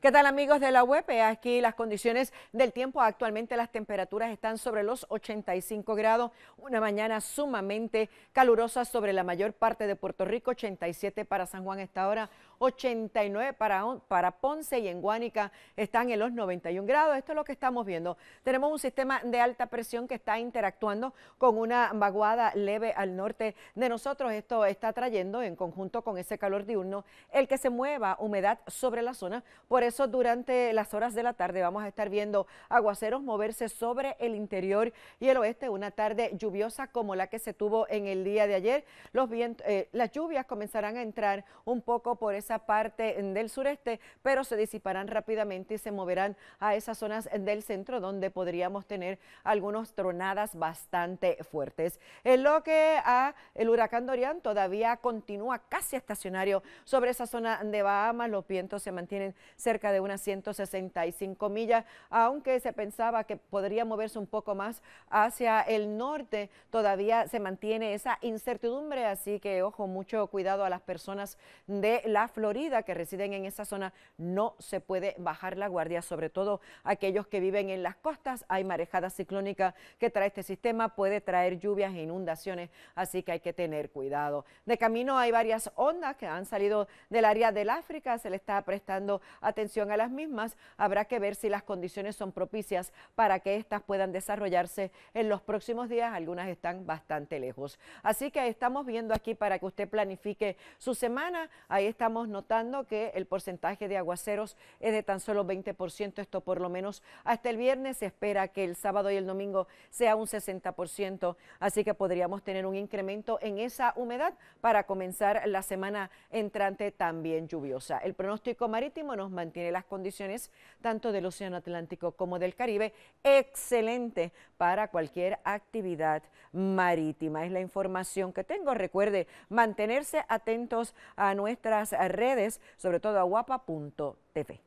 ¿Qué tal amigos de la web? Aquí las condiciones del tiempo. Actualmente las temperaturas están sobre los 85 grados. Una mañana sumamente calurosa sobre la mayor parte de Puerto Rico. 87 para San Juan esta hora. 89 para, para Ponce y en Guánica están en los 91 grados. Esto es lo que estamos viendo. Tenemos un sistema de alta presión que está interactuando con una vaguada leve al norte de nosotros. Esto está trayendo en conjunto con ese calor diurno el que se mueva humedad sobre la zona. Por eso durante las horas de la tarde vamos a estar viendo aguaceros moverse sobre el interior y el oeste, una tarde lluviosa como la que se tuvo en el día de ayer. Los vientos, eh, las lluvias comenzarán a entrar un poco por esa parte del sureste, pero se disiparán rápidamente y se moverán a esas zonas del centro donde podríamos tener algunas tronadas bastante fuertes. En lo que a el huracán Dorian todavía continúa casi estacionario sobre esa zona de Bahamas, los vientos se mantienen cerca de unas 165 millas, aunque se pensaba que podría moverse un poco más hacia el norte, todavía se mantiene esa incertidumbre, así que ojo, mucho cuidado a las personas de la Florida que residen en esa zona, no se puede bajar la guardia, sobre todo aquellos que viven en las costas, hay marejada ciclónica que trae este sistema, puede traer lluvias e inundaciones, así que hay que tener cuidado. De camino hay varias ondas que han salido del área del África, se le está prestando atención a las mismas, habrá que ver si las condiciones son propicias para que éstas puedan desarrollarse en los próximos días. Algunas están bastante lejos. Así que estamos viendo aquí para que usted planifique su semana. Ahí estamos notando que el porcentaje de aguaceros es de tan solo 20%, esto por lo menos hasta el viernes. Se espera que el sábado y el domingo sea un 60%, así que podríamos tener un incremento en esa humedad para comenzar la semana entrante también lluviosa. El pronóstico marítimo nos mantiene tiene las condiciones tanto del Océano Atlántico como del Caribe, excelente para cualquier actividad marítima. Es la información que tengo. Recuerde mantenerse atentos a nuestras redes, sobre todo a guapa.tv.